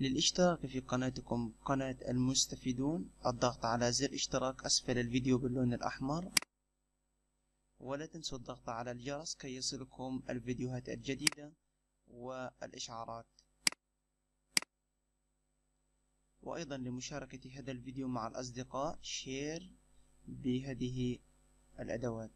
للاشتراك في قناتكم قناة المستفيدون الضغط على زر اشتراك أسفل الفيديو باللون الأحمر ولا تنسوا الضغط على الجرس كي يصلكم الفيديوهات الجديدة والإشعارات وأيضا لمشاركة هذا الفيديو مع الأصدقاء شير بهذه الأدوات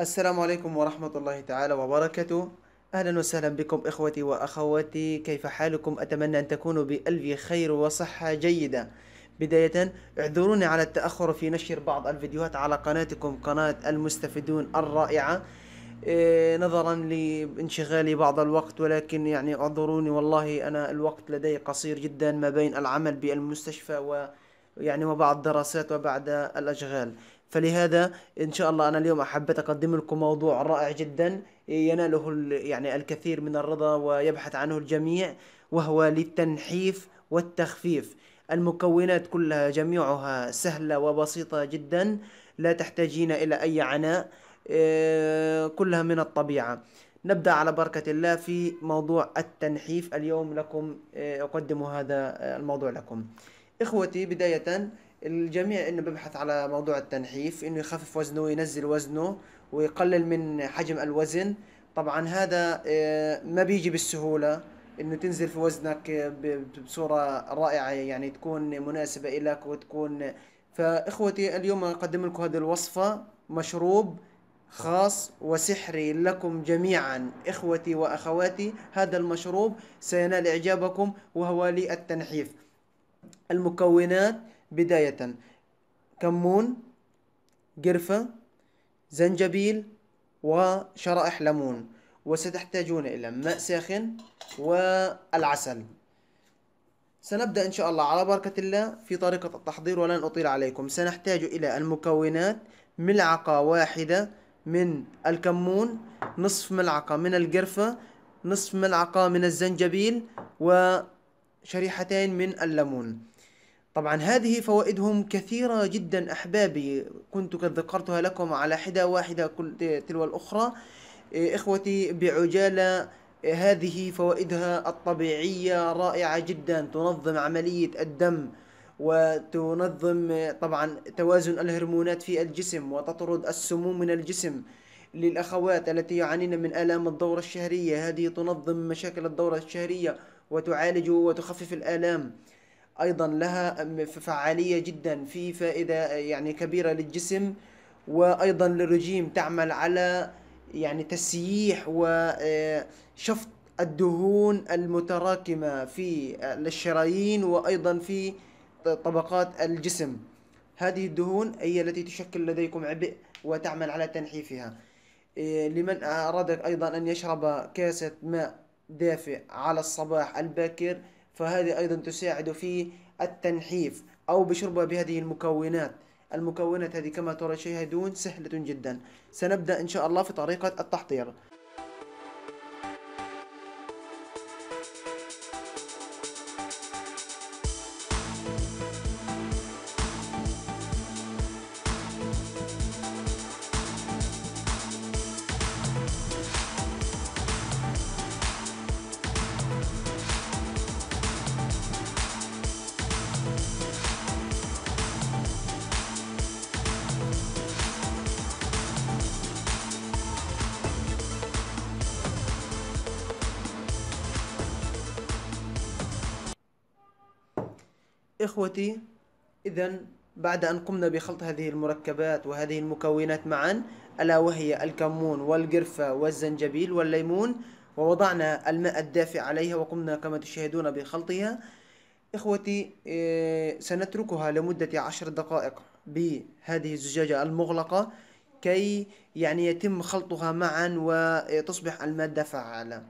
السلام عليكم ورحمة الله تعالى وبركاته أهلا وسهلا بكم إخوتي وأخواتي كيف حالكم أتمنى أن تكونوا بألف خير وصحة جيدة بداية اعذروني على التأخر في نشر بعض الفيديوهات على قناتكم قناة المستفيدون الرائعة إيه، نظرا لانشغالي بعض الوقت ولكن يعني اعذروني والله أنا الوقت لدي قصير جدا ما بين العمل بالمستشفى و يعني وبعض الدراسات وبعد الأشغال فلهذا إن شاء الله أنا اليوم أحبت أقدم لكم موضوع رائع جدا إيه، يناله يعني الكثير من الرضا ويبحث عنه الجميع وهو للتنحيف والتخفيف المكونات كلها جميعها سهلة وبسيطة جدا لا تحتاجين إلى أي عناء إيه، كلها من الطبيعة نبدأ على بركة الله في موضوع التنحيف اليوم لكم إيه، أقدم هذا الموضوع لكم إخوتي بداية الجميع انه ببحث على موضوع التنحيف انه يخفف وزنه وينزل وزنه ويقلل من حجم الوزن طبعا هذا آه، ما بيجي بالسهولة انه تنزل في وزنك آه، بصورة رائعة يعني تكون مناسبة لك وتكون فاخوتي اليوم اقدم لكم هذه الوصفة مشروب خاص وسحري لكم جميعا اخوتي واخواتي هذا المشروب سينال اعجابكم وهو للتنحيف المكونات بداية كمون قرفة زنجبيل وشرائح ليمون وستحتاجون إلى ماء ساخن والعسل سنبدأ إن شاء الله على بركة الله في طريقة التحضير ولن أطيل عليكم سنحتاج إلى المكونات ملعقة واحدة من الكمون نصف ملعقة من القرفة نصف ملعقة من الزنجبيل وشريحتين من الليمون طبعا هذه فوائدهم كثيرة جدا أحبابي كنت قد ذكرتها لكم على حدة واحدة كل تلو الأخرى إيه، إخوتي بعجالة إيه، هذه فوائدها الطبيعية رائعة جدا تنظم عملية الدم وتنظم إيه، طبعا توازن الهرمونات في الجسم وتطرد السموم من الجسم للأخوات التي يعانين من آلام الدورة الشهرية هذه تنظم مشاكل الدورة الشهرية وتعالج وتخفف الآلام ايضا لها فعاليه جدا في فائده آه، يعني كبيره للجسم وايضا للرجيم تعمل على يعني تسييح وشفط آه، الدهون المتراكمه في الشرايين آه، وايضا في طبقات الجسم هذه الدهون هي التي تشكل لديكم عبء وتعمل على تنحيفها لمن أراد أيضا أن يشرب كاسة ماء دافئ على الصباح الباكر فهذه أيضا تساعد في التنحيف أو بشربها بهذه المكونات المكونات هذه كما ترى شاهدون سهلة جدا سنبدأ إن شاء الله في طريقة التحضير إخوتي إذا بعد أن قمنا بخلط هذه المركبات وهذه المكونات معا ألا وهي الكمون والقرفة والزنجبيل والليمون ووضعنا الماء الدافئ عليها وقمنا كما تشاهدون بخلطها إخوتي إيه، سنتركها لمدة عشر دقائق بهذه الزجاجة المغلقة كي يعني يتم خلطها معا وتصبح المادة فعالة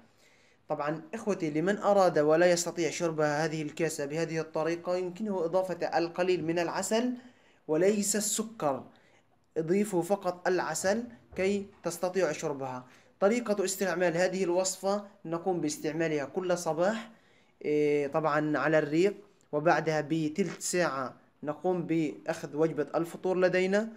طبعا إخوتي لمن أراد ولا يستطيع شرب هذه الكاسة بهذه الطريقة يمكنه إضافة القليل من العسل وليس السكر اضيفوا فقط العسل كي تستطيع شربها طريقة استعمال هذه الوصفة نقوم باستعمالها كل صباح إيه، طبعا على الريق وبعدها بثلث ساعة نقوم بأخذ وجبة الفطور لدينا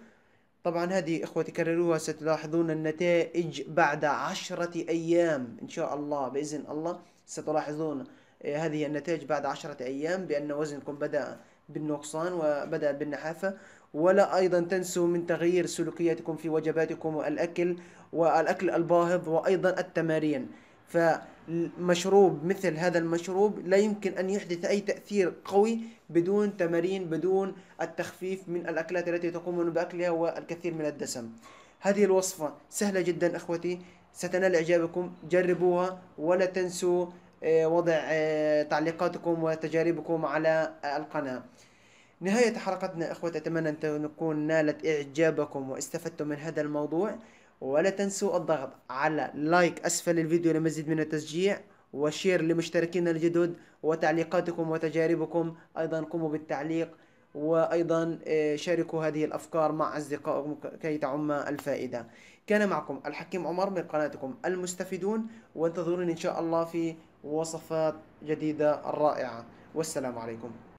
طبعا هذه اخوتي كرروها ستلاحظون النتائج بعد عشرة ايام ان شاء الله باذن الله ستلاحظون آه، هذه النتائج بعد عشرة ايام بان وزنكم بدأ بالنقصان وبدأ بالنحافة ولا أيضا تنسوا من تغيير سلوكياتكم في وجباتكم والأكل والأكل الباهظ وأيضا التمارين فمشروب مثل هذا المشروب لا يمكن أن يحدث أي تأثير قوي بدون تمارين بدون التخفيف من الأكلات التي تقومون بأكلها والكثير من الدسم هذه الوصفة سهلة جدا أخوتي ستنال إعجابكم جربوها ولا تنسوا آه، وضع آه، تعليقاتكم وتجاربكم على القناة نهاية حلقتنا اخوتي أتمنى أن تكون نالت إعجابكم واستفدتم من هذا الموضوع ولا تنسوا الضغط على لايك أسفل الفيديو لمزيد من التشجيع وشير لمشتركينا الجدد وتعليقاتكم وتجاربكم أيضا قوموا بالتعليق وأيضا آه، شاركوا هذه الأفكار مع أصدقائكم كي تعم الفائدة كان معكم الحكيم عمر من قناتكم المستفيدون وانتظروني إن شاء الله في وصفات جديدة رائعة والسلام عليكم